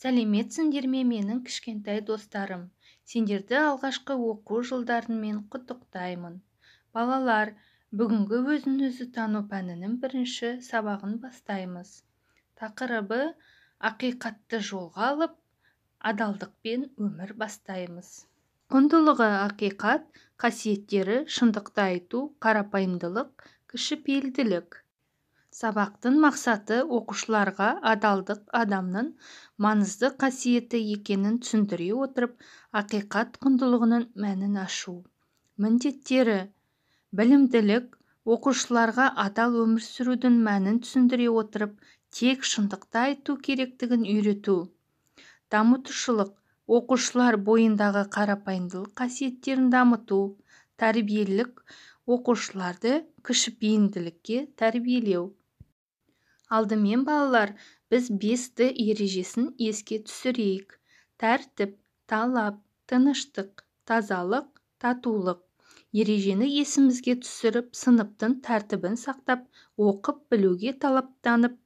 сәлеметсіңдер ме менің кішкентай достарым сендерді алғашқы оқу жылдарыңмен құттықтаймын балалар бүгінгі өзін өзі тану пәнінің бірінші сабағын бастаймыз тақырыбы ақиқатты жолға алып адалдықпен өмір бастаймыз құндылығы ақиқат қасиеттері шындықты айту қарапайымдылық кішіпейілділік сабақтың мақсаты оқушыларға адалдық адамның маңызды қасиеті екенін түсіндіре отырып ақиқат құндылығының мәнін ашу міндеттері білімділік оқушыларға адал өмір сүрудің мәнін түсіндіре отырып тек шындықты айту керектігін үйрету дамытушылық оқушылар бойындағы қарапайымдылық қасиеттерін дамыту тәрбиелік оқушыларды кішіпейілділікке тәрбиелеу алдымен балалар біз бес д ережесін еске түсірейік тәртіп талап тыныштық тазалық татулық ережені есімізге түсіріп сыныптың тәртібін сақтап оқып білуге талаптанып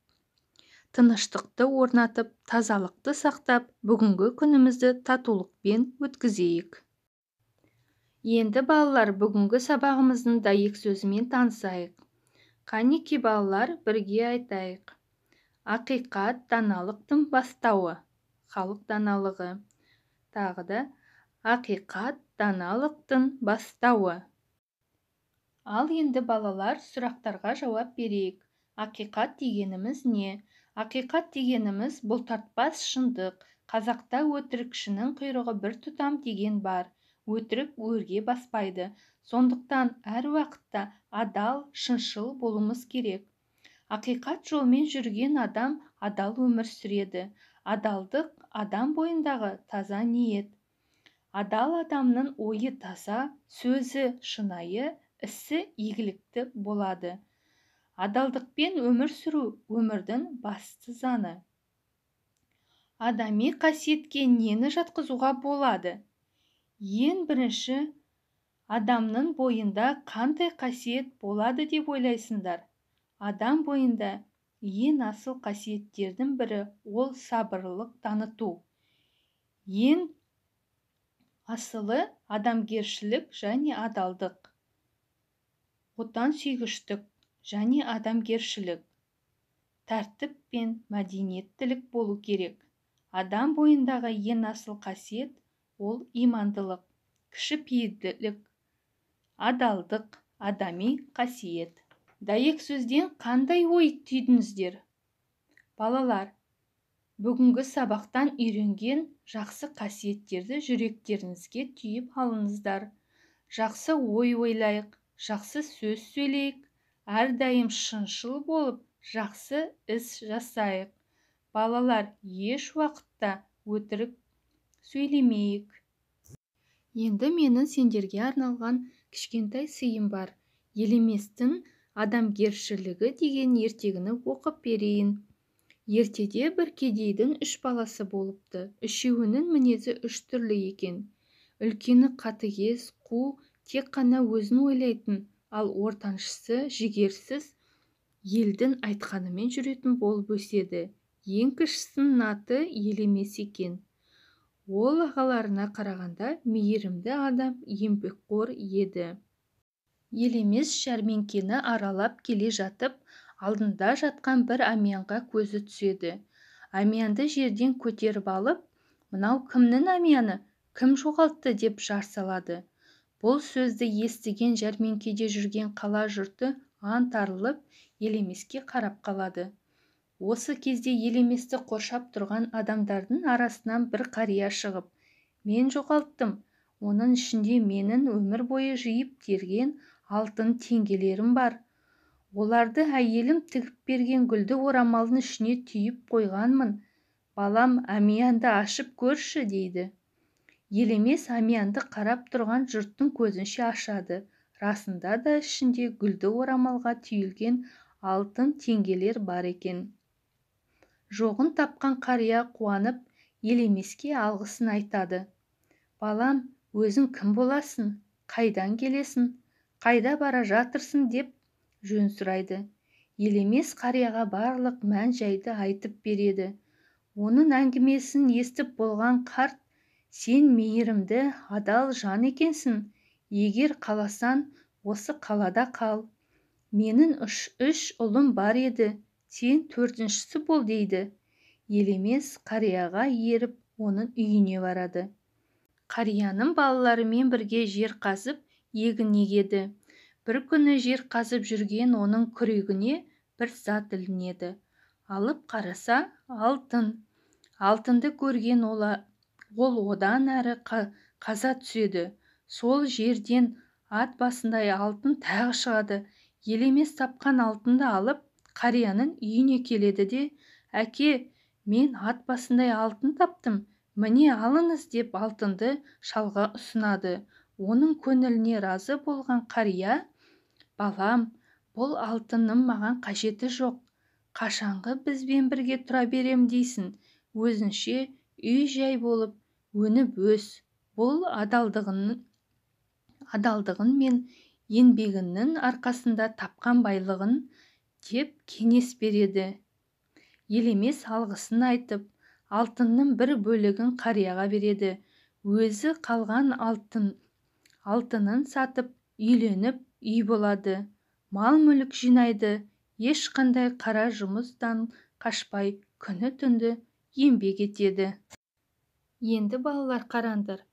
тыныштықты орнатып тазалықты сақтап бүгінгі күнімізді татулықпен өткізейік енді балалар бүгінгі сабағымыздың дәйек сөзімен танысайық қанеки балалар бірге айтайық ақиқат даналықтың бастауы халық даналығы тағы да ақиқат даналықтың бастауы ал енді балалар сұрақтарға жауап берейік ақиқат дегеніміз не ақиқат дегеніміз бұлтартпас шындық қазақта өтірікшінің құйрығы бір тұтам деген бар өтірік өрге баспайды сондықтан әр уақытта адал шыншыл болуымыз керек ақиқат жолмен жүрген адам адал өмір сүреді адалдық адам бойындағы таза ниет адал адамның ойы таза сөзі шынайы ісі игілікті болады адалдықпен өмір сүру өмірдің басты заңы адами қасиетке нені жатқызуға болады ең бірінші адамның бойында қандай қасиет болады деп ойлайсыңдар адам бойында ең асыл қасиеттердің бірі ол сабырлық таныту ең асылы адамгершілік және адалдық отансүйгіштік және адамгершілік тәртіп пен мәдениеттілік болу керек адам бойындағы ең асыл қасиет ол имандылық кішіпейілділік адалдық адами қасиет дәйек сөзден қандай ой түйдіңіздер балалар бүгінгі сабақтан үйренген жақсы қасиеттерді жүректеріңізге түйіп алыңыздар жақсы ой ойлайық жақсы сөз сөйлейік әрдайым шыншыл болып жақсы іс жасайық балалар еш уақытта өтірік сөйлемейік енді менің сендерге арналған кішкентай сыйым бар елеместің адамгершілігі деген ертегіні оқып берейін ертеде бір кедейдің үш баласы болыпты үшеуінің мінезі үш түрлі екен үлкені қатыгез қу тек қана өзін ойлайтын ал ортаншысы жігерсіз елдің айтқанымен жүретін болып өседі ең кішісінің аты елемес екен ол ағаларына қарағанда мейірімді адам еңбекқор еді елемес жәрмеңкені аралап келе жатып алдында жатқан бір әмиянға көзі түседі әмиянды жерден көтеріп алып мынау кімнің әмияны кім жоғалтты деп жар салады бұл сөзді естіген жәрменкеде жүрген қала жұрты аңтарылып елемеске қарап қалады осы кезде елеместі қоршап тұрған адамдардың арасынан бір қария шығып мен жоғалттым оның ішінде менің өмір бойы жиып терген алтын теңгелерім бар оларды әйелім тігіп берген гүлді орамалдың ішіне түйіп қойғанмын балам әмиянды ашып көрші дейді елемес әмиянды қарап тұрған жұрттың көзінше ашады расында да ішінде гүлді орамалға түйілген алтын теңгелер бар екен жоғын тапқан қария қуанып елемеске алғысын айтады балам өзің кім боласың қайдан келесің қайда бара жатырсың деп жөн сұрайды елемес қарияға барлық мән жайды айтып береді оның әңгімесін естіп болған қарт сен мейірімді адал жан екенсің егер қаласаң осы қалада қал менің үш, үш ұлым бар еді сен төртіншісі бол дейді елемес қарияға еріп оның үйіне барады қарияның балаларымен бірге жер қазып егін егеді бір күні жер қазып жүрген оның күрегіне бір зат ілінеді алып қараса алтын алтынды көрген ола, ол одан әрі қаза түседі сол жерден ат басындай алтын тағы шығады елемес тапқан алтынды алып қарияның үйіне келеді де әке мен ат басындай алтын таптым міне алыңыз деп алтынды шалға ұсынады оның көңіліне разы болған қария балам бұл алтынның маған қажеті жоқ қашанғы бізбен бірге тұра берем дейсің өзінше үй жай болып өніп өс бұл адалдығының адалдығың мен еңбегіңнің арқасында тапқан байлығың деп кеңес береді елемес алғысын айтып алтынның бір бөлігін қарияға береді өзі қалған алтын алтынын сатып үйленіп үй болады мал-мүлік жинайды ешқандай қара жұмыстан қашпай күні-түні еңбек етеді енді балалар қараңдар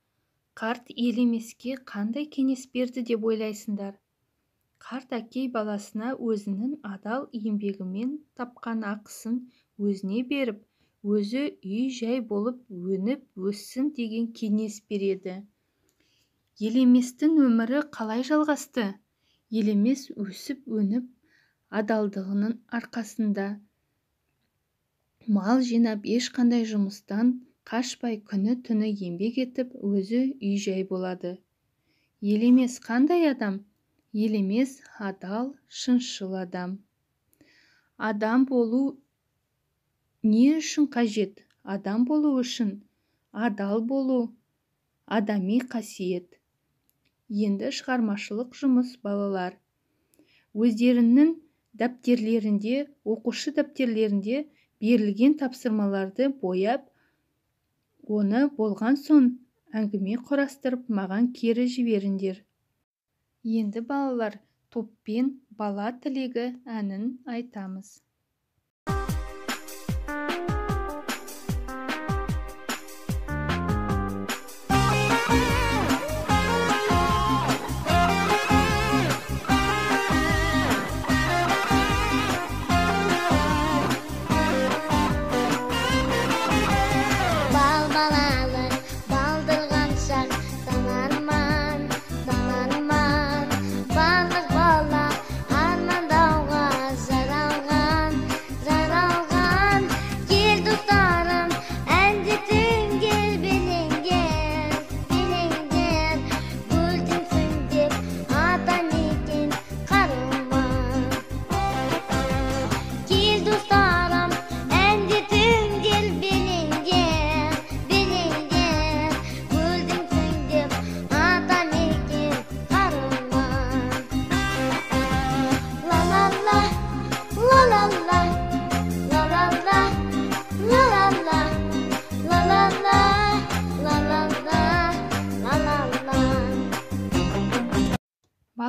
қарт елемеске қандай кеңес берді деп ойлайсыңдар қарт әкей баласына өзінің адал еңбегімен тапқан ақысын өзіне беріп өзі үй-жай болып өніп өссін деген кеңес береді елеместің өмірі қалай жалғасты елемес өсіп-өніп адалдығының арқасында мал жинап ешқандай жұмыстан қашпай күні-түні еңбек етіп өзі үй-жай болады елемес қандай адам Елемес адал шыншыл адам адам болу не үшін қажет адам болу үшін адал болу адами қасиет енді шығармашылық жұмыс балалар өздерінің дәптерлерінде оқушы дәптерлерінде берілген тапсырмаларды бояп оны болған соң әңгіме құрастырып маған кері жіберіңдер енді балалар топпен бала тілегі әнін айтамыз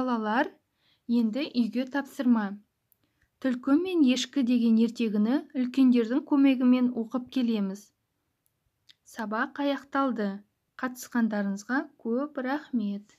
балалар енді үйге тапсырма түлкі мен ешкі деген ертегіні үлкендердің көмегімен оқып келеміз сабақ аяқталды қатысқандарыңызға көп рахмет